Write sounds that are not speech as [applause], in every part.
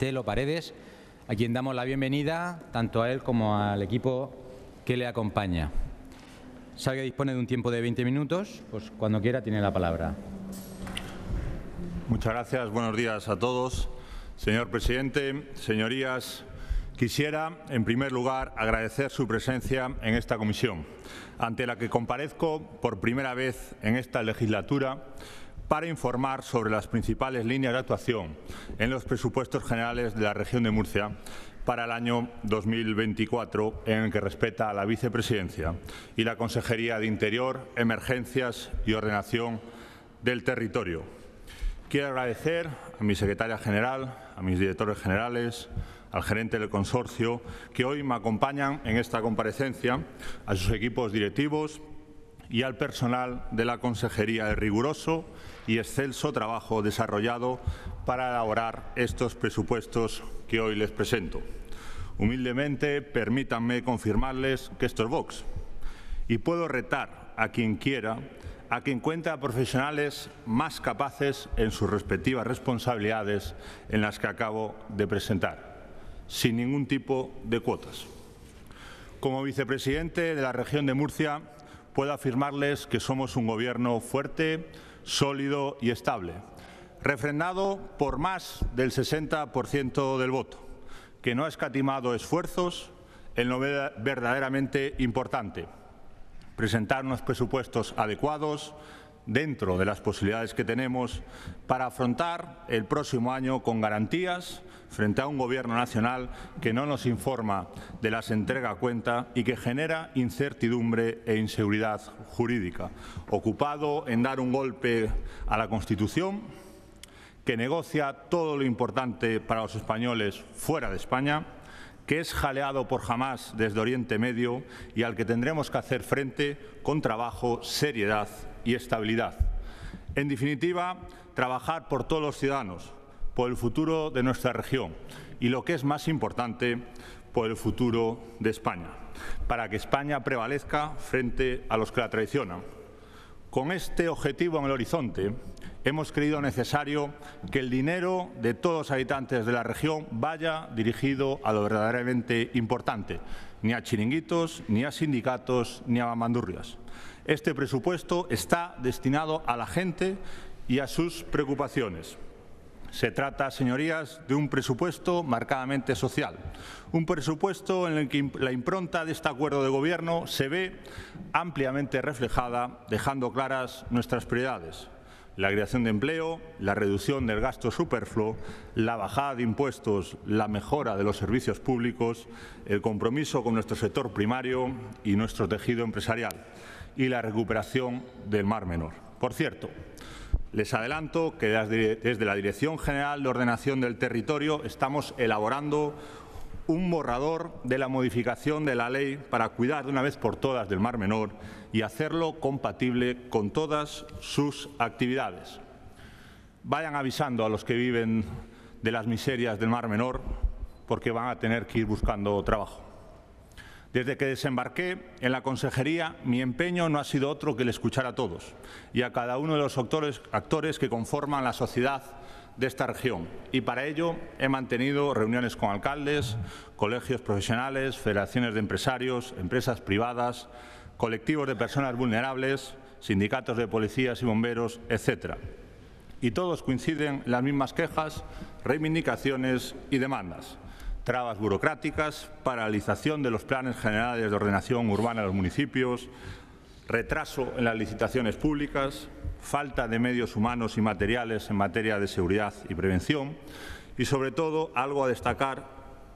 Telo Paredes, a quien damos la bienvenida tanto a él como al equipo que le acompaña. Sabe que dispone de un tiempo de 20 minutos, pues cuando quiera tiene la palabra. Muchas gracias, buenos días a todos. Señor presidente, señorías, quisiera en primer lugar agradecer su presencia en esta comisión, ante la que comparezco por primera vez en esta legislatura para informar sobre las principales líneas de actuación en los presupuestos generales de la región de Murcia para el año 2024 en el que respeta a la Vicepresidencia y la Consejería de Interior, Emergencias y Ordenación del Territorio. Quiero agradecer a mi secretaria general, a mis directores generales, al gerente del consorcio que hoy me acompañan en esta comparecencia, a sus equipos directivos, y al personal de la Consejería el riguroso y excelso trabajo desarrollado para elaborar estos presupuestos que hoy les presento. Humildemente, permítanme confirmarles que esto es Vox y puedo retar a quien quiera a que encuentre profesionales más capaces en sus respectivas responsabilidades en las que acabo de presentar, sin ningún tipo de cuotas. Como vicepresidente de la región de Murcia, puedo afirmarles que somos un gobierno fuerte, sólido y estable, refrendado por más del 60% del voto, que no ha escatimado esfuerzos en lo verdaderamente importante, presentar unos presupuestos adecuados, dentro de las posibilidades que tenemos para afrontar el próximo año con garantías frente a un Gobierno nacional que no nos informa de las entrega cuenta y que genera incertidumbre e inseguridad jurídica, ocupado en dar un golpe a la Constitución, que negocia todo lo importante para los españoles fuera de España, que es jaleado por jamás desde Oriente Medio y al que tendremos que hacer frente con trabajo, seriedad y estabilidad. En definitiva, trabajar por todos los ciudadanos, por el futuro de nuestra región y, lo que es más importante, por el futuro de España, para que España prevalezca frente a los que la traicionan. Con este objetivo en el horizonte, hemos creído necesario que el dinero de todos los habitantes de la región vaya dirigido a lo verdaderamente importante, ni a chiringuitos, ni a sindicatos, ni a mamandurrias. Este presupuesto está destinado a la gente y a sus preocupaciones. Se trata, señorías, de un presupuesto marcadamente social, un presupuesto en el que la impronta de este acuerdo de gobierno se ve ampliamente reflejada, dejando claras nuestras prioridades. La creación de empleo, la reducción del gasto superfluo, la bajada de impuestos, la mejora de los servicios públicos, el compromiso con nuestro sector primario y nuestro tejido empresarial y la recuperación del Mar Menor. Por cierto, les adelanto que desde la Dirección General de Ordenación del Territorio estamos elaborando un borrador de la modificación de la ley para cuidar de una vez por todas del Mar Menor y hacerlo compatible con todas sus actividades. Vayan avisando a los que viven de las miserias del Mar Menor porque van a tener que ir buscando trabajo. Desde que desembarqué en la consejería, mi empeño no ha sido otro que el escuchar a todos y a cada uno de los actores, que conforman la sociedad de esta región. Y para ello he mantenido reuniones con alcaldes, colegios profesionales, federaciones de empresarios, empresas privadas, colectivos de personas vulnerables, sindicatos de policías y bomberos, etc. Y todos coinciden en las mismas quejas, reivindicaciones y demandas trabas burocráticas, paralización de los planes generales de ordenación urbana de los municipios, retraso en las licitaciones públicas, falta de medios humanos y materiales en materia de seguridad y prevención y, sobre todo, algo a destacar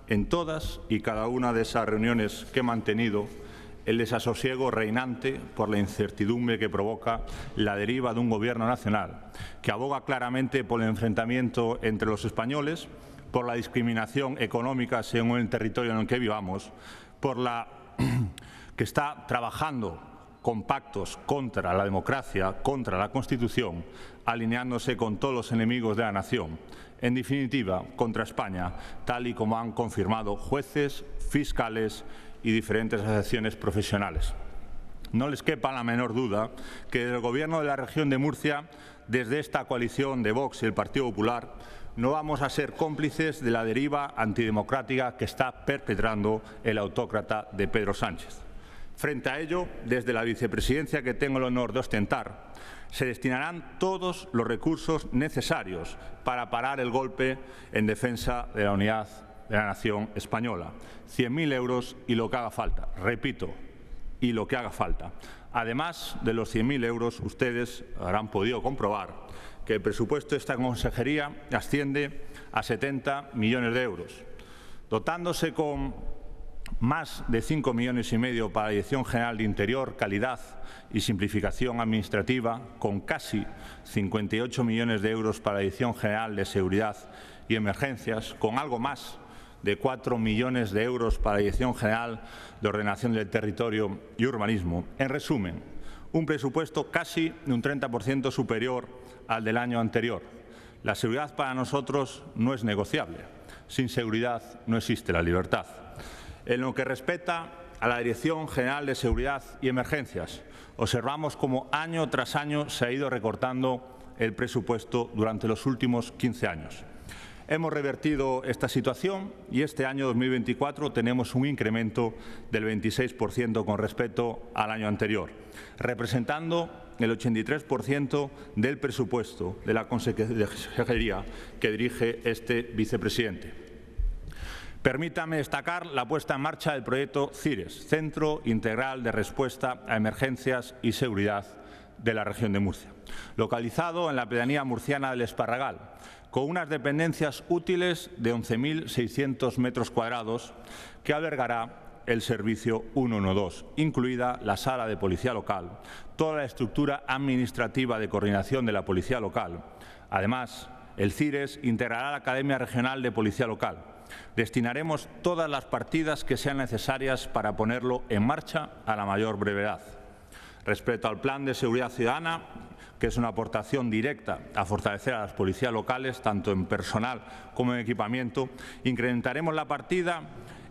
en todas y cada una de esas reuniones que he mantenido el desasosiego reinante por la incertidumbre que provoca la deriva de un Gobierno nacional, que aboga claramente por el enfrentamiento entre los españoles, por la discriminación económica según el territorio en el que vivamos, por la [clears throat] que está trabajando con pactos contra la democracia, contra la Constitución, alineándose con todos los enemigos de la nación. En definitiva, contra España, tal y como han confirmado jueces, fiscales y diferentes asociaciones profesionales. No les quepa la menor duda que el Gobierno de la región de Murcia, desde esta coalición de Vox y el Partido Popular, no vamos a ser cómplices de la deriva antidemocrática que está perpetrando el autócrata de Pedro Sánchez. Frente a ello, desde la vicepresidencia que tengo el honor de ostentar, se destinarán todos los recursos necesarios para parar el golpe en defensa de la unidad de la nación española. 100.000 euros y lo que haga falta. Repito, y lo que haga falta. Además de los 100.000 euros, ustedes habrán podido comprobar que el presupuesto de esta consejería asciende a 70 millones de euros, dotándose con más de 5 millones y medio para la Dirección General de Interior, Calidad y Simplificación Administrativa, con casi 58 millones de euros para la Dirección General de Seguridad y Emergencias, con algo más de 4 millones de euros para la Dirección General de Ordenación del Territorio y Urbanismo. En resumen, un presupuesto casi de un 30% superior al del año anterior. La seguridad para nosotros no es negociable. Sin seguridad no existe la libertad. En lo que respecta a la Dirección General de Seguridad y Emergencias, observamos cómo año tras año se ha ido recortando el presupuesto durante los últimos 15 años. Hemos revertido esta situación y este año 2024 tenemos un incremento del 26% con respecto al año anterior, representando el 83% del presupuesto de la consejería que dirige este vicepresidente. Permítame destacar la puesta en marcha del proyecto CIRES, Centro Integral de Respuesta a Emergencias y Seguridad de la región de Murcia, localizado en la pedanía murciana del Esparragal, con unas dependencias útiles de 11.600 metros cuadrados que albergará el servicio 112, incluida la sala de policía local, toda la estructura administrativa de coordinación de la policía local. Además, el CIRES integrará la Academia Regional de Policía Local. Destinaremos todas las partidas que sean necesarias para ponerlo en marcha a la mayor brevedad. Respecto al Plan de Seguridad Ciudadana, que es una aportación directa a fortalecer a las policías locales, tanto en personal como en equipamiento, incrementaremos la partida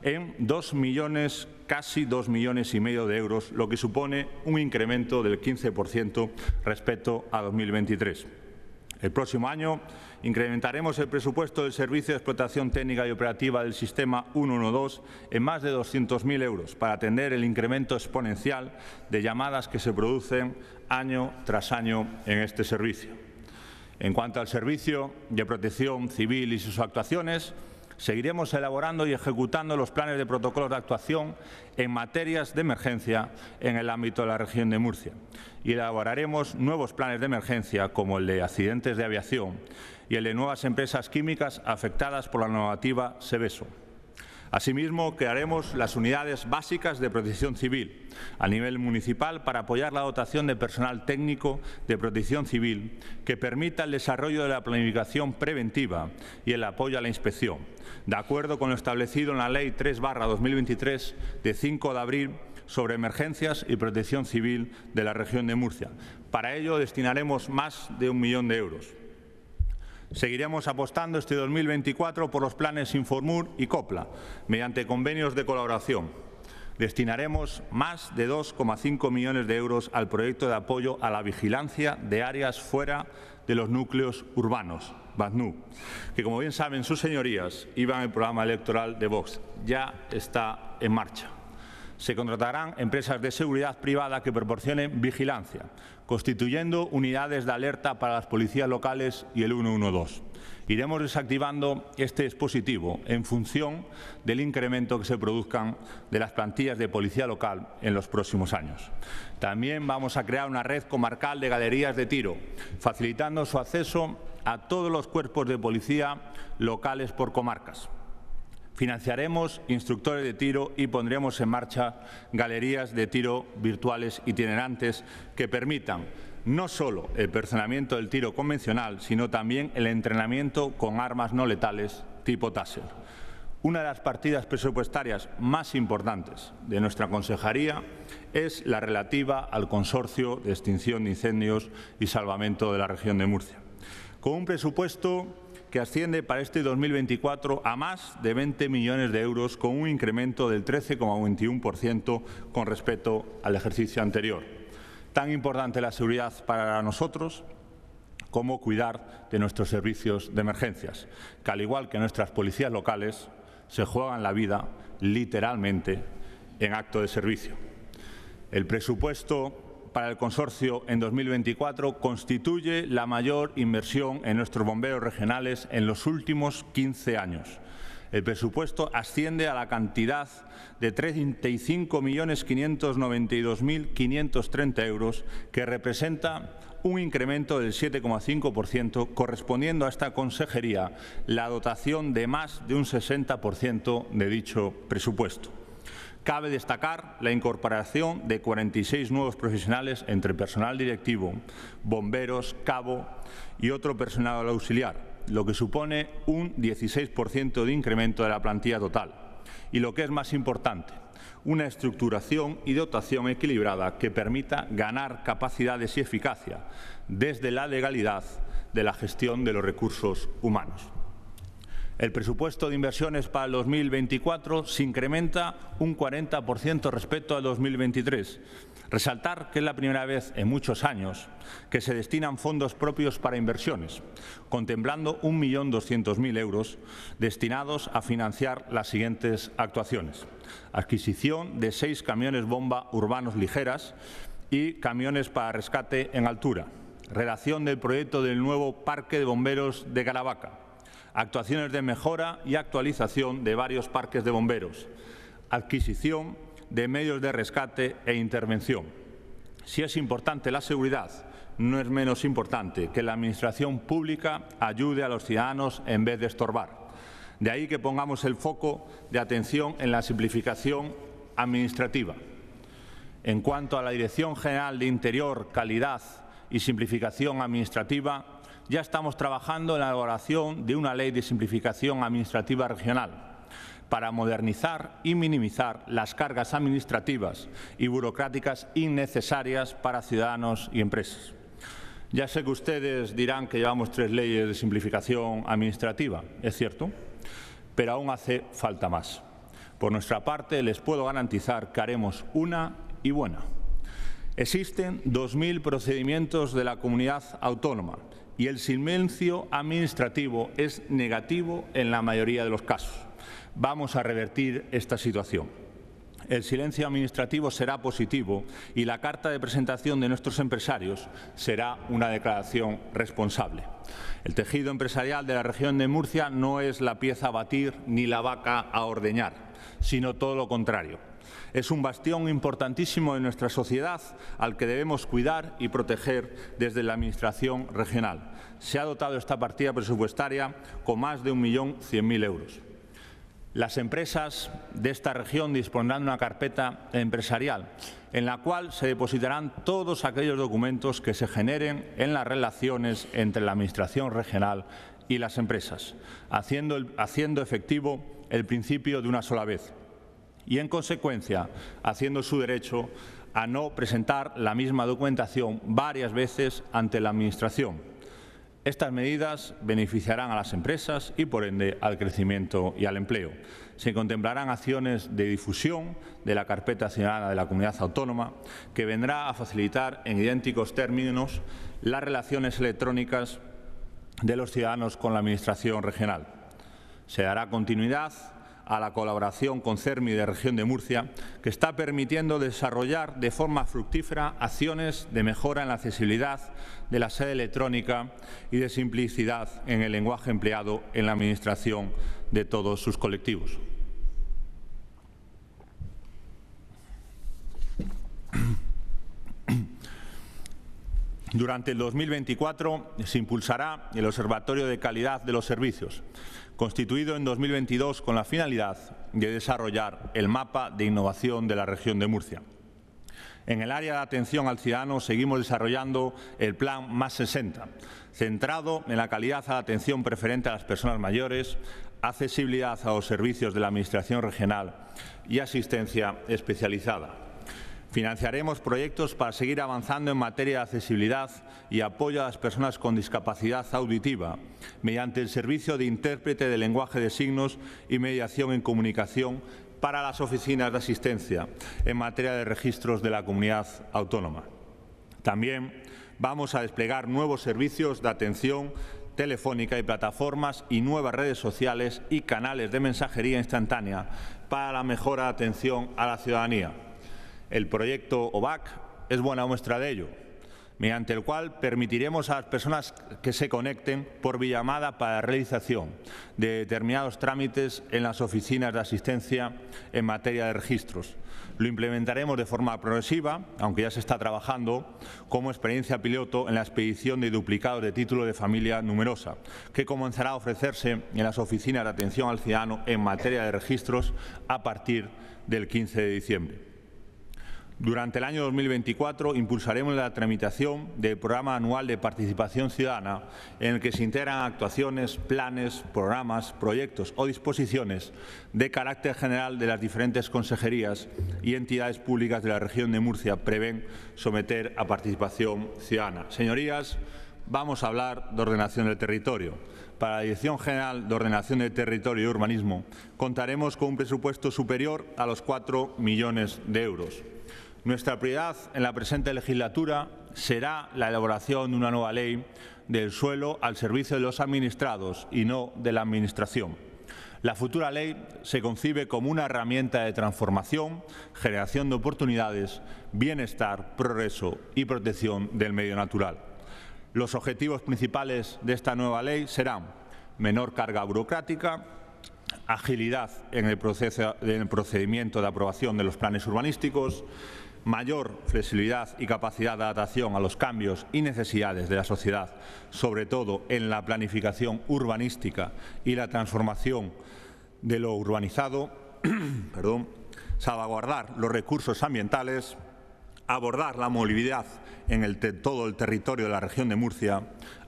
en 2 millones, casi dos millones y medio de euros, lo que supone un incremento del 15% respecto a 2023. El próximo año incrementaremos el presupuesto del Servicio de Explotación Técnica y Operativa del Sistema 112 en más de 200.000 euros para atender el incremento exponencial de llamadas que se producen año tras año en este servicio. En cuanto al Servicio de Protección Civil y sus actuaciones, Seguiremos elaborando y ejecutando los planes de protocolos de actuación en materias de emergencia en el ámbito de la región de Murcia y elaboraremos nuevos planes de emergencia como el de accidentes de aviación y el de nuevas empresas químicas afectadas por la normativa SEVESO. Asimismo, crearemos las unidades básicas de protección civil a nivel municipal para apoyar la dotación de personal técnico de protección civil que permita el desarrollo de la planificación preventiva y el apoyo a la inspección de acuerdo con lo establecido en la Ley 3-2023 de 5 de abril sobre emergencias y protección civil de la región de Murcia. Para ello destinaremos más de un millón de euros. Seguiremos apostando este 2024 por los planes Informur y COPLA, mediante convenios de colaboración. Destinaremos más de 2,5 millones de euros al proyecto de apoyo a la vigilancia de áreas fuera de de los núcleos urbanos, BASNU, que como bien saben sus señorías iba al el programa electoral de Vox. Ya está en marcha se contratarán empresas de seguridad privada que proporcionen vigilancia, constituyendo unidades de alerta para las policías locales y el 112. Iremos desactivando este dispositivo en función del incremento que se produzcan de las plantillas de policía local en los próximos años. También vamos a crear una red comarcal de galerías de tiro, facilitando su acceso a todos los cuerpos de policía locales por comarcas. Financiaremos instructores de tiro y pondremos en marcha galerías de tiro virtuales itinerantes que permitan no solo el personamiento del tiro convencional, sino también el entrenamiento con armas no letales tipo Taser. Una de las partidas presupuestarias más importantes de nuestra consejería es la relativa al Consorcio de Extinción de Incendios y Salvamento de la Región de Murcia. Con un presupuesto que asciende para este 2024 a más de 20 millones de euros, con un incremento del 13,21% con respecto al ejercicio anterior. Tan importante la seguridad para nosotros como cuidar de nuestros servicios de emergencias, que al igual que nuestras policías locales, se juegan la vida literalmente en acto de servicio. El presupuesto para el consorcio en 2024 constituye la mayor inversión en nuestros bomberos regionales en los últimos 15 años. El presupuesto asciende a la cantidad de 35.592.530 euros, que representa un incremento del 7,5%, correspondiendo a esta consejería la dotación de más de un 60% de dicho presupuesto. Cabe destacar la incorporación de 46 nuevos profesionales entre personal directivo, bomberos, cabo y otro personal auxiliar, lo que supone un 16% de incremento de la plantilla total. Y lo que es más importante, una estructuración y dotación equilibrada que permita ganar capacidades y eficacia desde la legalidad de la gestión de los recursos humanos. El presupuesto de inversiones para el 2024 se incrementa un 40% respecto al 2023. Resaltar que es la primera vez en muchos años que se destinan fondos propios para inversiones, contemplando 1.200.000 euros destinados a financiar las siguientes actuaciones. Adquisición de seis camiones bomba urbanos ligeras y camiones para rescate en altura. Relación del proyecto del nuevo Parque de Bomberos de Galavaca actuaciones de mejora y actualización de varios parques de bomberos, adquisición de medios de rescate e intervención. Si es importante la seguridad, no es menos importante que la Administración pública ayude a los ciudadanos en vez de estorbar. De ahí que pongamos el foco de atención en la simplificación administrativa. En cuanto a la Dirección General de Interior, Calidad y Simplificación Administrativa, ya estamos trabajando en la elaboración de una ley de simplificación administrativa regional para modernizar y minimizar las cargas administrativas y burocráticas innecesarias para ciudadanos y empresas. Ya sé que ustedes dirán que llevamos tres leyes de simplificación administrativa, es cierto, pero aún hace falta más. Por nuestra parte, les puedo garantizar que haremos una y buena. Existen 2.000 procedimientos de la comunidad autónoma y el silencio administrativo es negativo en la mayoría de los casos. Vamos a revertir esta situación. El silencio administrativo será positivo y la carta de presentación de nuestros empresarios será una declaración responsable. El tejido empresarial de la región de Murcia no es la pieza a batir ni la vaca a ordeñar, sino todo lo contrario es un bastión importantísimo de nuestra sociedad al que debemos cuidar y proteger desde la Administración regional. Se ha dotado esta partida presupuestaria con más de 1.100.000 euros. Las empresas de esta región dispondrán de una carpeta empresarial en la cual se depositarán todos aquellos documentos que se generen en las relaciones entre la Administración regional y las empresas, haciendo, haciendo efectivo el principio de una sola vez y, en consecuencia, haciendo su derecho a no presentar la misma documentación varias veces ante la Administración. Estas medidas beneficiarán a las empresas y, por ende, al crecimiento y al empleo. Se contemplarán acciones de difusión de la carpeta ciudadana de la comunidad autónoma, que vendrá a facilitar en idénticos términos las relaciones electrónicas de los ciudadanos con la Administración regional. Se dará continuidad a la colaboración con CERMI de Región de Murcia, que está permitiendo desarrollar de forma fructífera acciones de mejora en la accesibilidad de la sede electrónica y de simplicidad en el lenguaje empleado en la Administración de todos sus colectivos. Durante el 2024 se impulsará el Observatorio de Calidad de los Servicios, constituido en 2022 con la finalidad de desarrollar el mapa de innovación de la región de Murcia. En el área de atención al ciudadano seguimos desarrollando el Plan Más 60, centrado en la calidad de la atención preferente a las personas mayores, accesibilidad a los servicios de la Administración regional y asistencia especializada. Financiaremos proyectos para seguir avanzando en materia de accesibilidad y apoyo a las personas con discapacidad auditiva mediante el servicio de intérprete de lenguaje de signos y mediación en comunicación para las oficinas de asistencia en materia de registros de la comunidad autónoma. También vamos a desplegar nuevos servicios de atención telefónica y plataformas y nuevas redes sociales y canales de mensajería instantánea para la de atención a la ciudadanía. El proyecto OVAC es buena muestra de ello, mediante el cual permitiremos a las personas que se conecten por llamada para realización de determinados trámites en las oficinas de asistencia en materia de registros. Lo implementaremos de forma progresiva, aunque ya se está trabajando, como experiencia piloto en la expedición de duplicados de título de familia numerosa, que comenzará a ofrecerse en las oficinas de atención al ciudadano en materia de registros a partir del 15 de diciembre. Durante el año 2024 impulsaremos la tramitación del Programa Anual de Participación Ciudadana, en el que se integran actuaciones, planes, programas, proyectos o disposiciones de carácter general de las diferentes consejerías y entidades públicas de la región de Murcia prevén someter a participación ciudadana. Señorías, vamos a hablar de ordenación del territorio. Para la Dirección General de Ordenación del Territorio y Urbanismo contaremos con un presupuesto superior a los 4 millones de euros. Nuestra prioridad en la presente legislatura será la elaboración de una nueva ley del suelo al servicio de los administrados y no de la Administración. La futura ley se concibe como una herramienta de transformación, generación de oportunidades, bienestar, progreso y protección del medio natural. Los objetivos principales de esta nueva ley serán menor carga burocrática, agilidad en el, proceso, en procedimiento de aprobación de los planes urbanísticos, mayor flexibilidad y capacidad de adaptación a los cambios y necesidades de la sociedad, sobre todo en la planificación urbanística y la transformación de lo urbanizado, [clears throat] salvaguardar los recursos ambientales, abordar la movilidad en todo el territorio de la región de Murcia,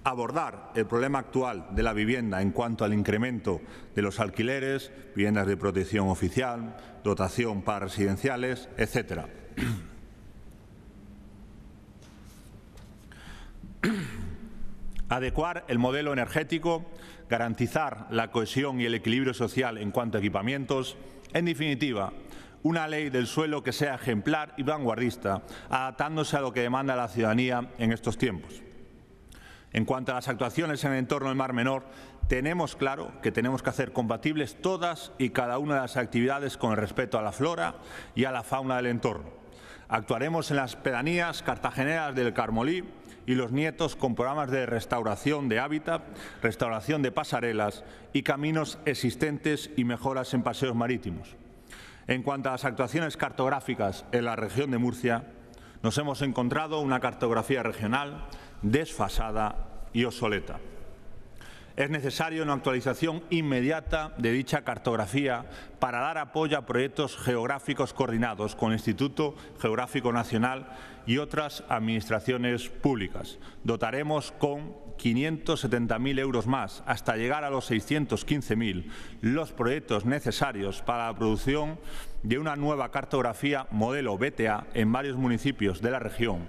abordar el problema actual de la vivienda en cuanto al incremento de los alquileres, viviendas de protección oficial, dotación para residenciales, etcétera [clears throat] adecuar el modelo energético, garantizar la cohesión y el equilibrio social en cuanto a equipamientos, en definitiva, una ley del suelo que sea ejemplar y vanguardista, adaptándose a lo que demanda la ciudadanía en estos tiempos. En cuanto a las actuaciones en el entorno del Mar Menor, tenemos claro que tenemos que hacer compatibles todas y cada una de las actividades con el respeto a la flora y a la fauna del entorno. Actuaremos en las pedanías cartageneras del Carmolí y los nietos con programas de restauración de hábitat, restauración de pasarelas y caminos existentes y mejoras en paseos marítimos. En cuanto a las actuaciones cartográficas en la región de Murcia, nos hemos encontrado una cartografía regional desfasada y obsoleta. Es necesaria una actualización inmediata de dicha cartografía para dar apoyo a proyectos geográficos coordinados con el Instituto Geográfico Nacional y otras administraciones públicas. Dotaremos con 570.000 euros más hasta llegar a los 615.000 los proyectos necesarios para la producción de una nueva cartografía modelo BTA en varios municipios de la región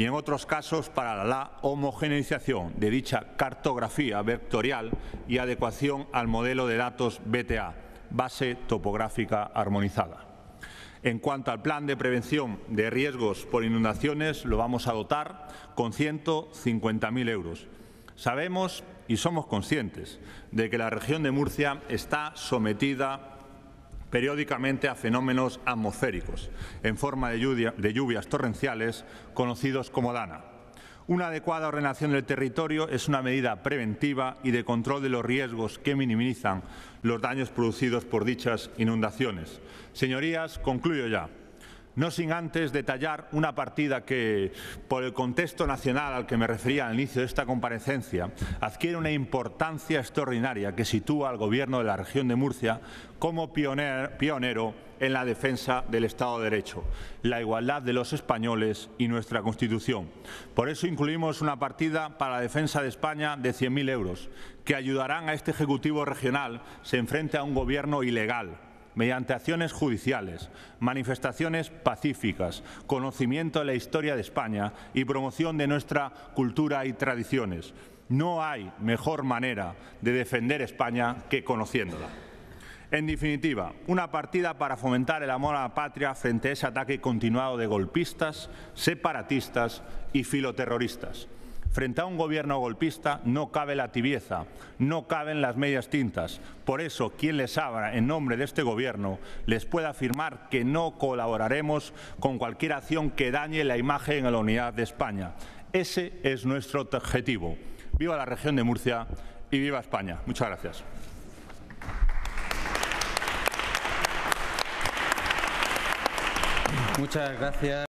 y en otros casos para la homogeneización de dicha cartografía vectorial y adecuación al modelo de datos BTA, base topográfica armonizada. En cuanto al plan de prevención de riesgos por inundaciones, lo vamos a dotar con 150.000 euros. Sabemos y somos conscientes de que la región de Murcia está sometida periódicamente a fenómenos atmosféricos en forma de, lluvias torrenciales conocidos como DANA. Una adecuada ordenación del territorio es una medida preventiva y de control de los riesgos que minimizan los daños producidos por dichas inundaciones. Señorías, concluyo ya no sin antes detallar una partida que, por el contexto nacional al que me refería al inicio de esta comparecencia, adquiere una importancia extraordinaria que sitúa al Gobierno de la región de Murcia como pionero en la defensa del Estado de Derecho, la igualdad de los españoles y nuestra Constitución. Por eso incluimos una partida para la defensa de España de 100.000 euros, que ayudarán a este Ejecutivo regional se enfrente a un Gobierno ilegal, mediante acciones judiciales, manifestaciones pacíficas, conocimiento de la historia de España y promoción de nuestra cultura y tradiciones. No hay mejor manera de defender España que conociéndola. En definitiva, una partida para fomentar el amor a la patria frente a ese ataque continuado de golpistas, separatistas y filoterroristas. Frente a un gobierno golpista no cabe la tibieza, no caben las medias tintas. Por eso, quien les abra en nombre de este gobierno les puede afirmar que no colaboraremos con cualquier acción que dañe la imagen a la unidad de España. Ese es nuestro objetivo. Viva la región de Murcia y viva España. Muchas gracias. Muchas gracias.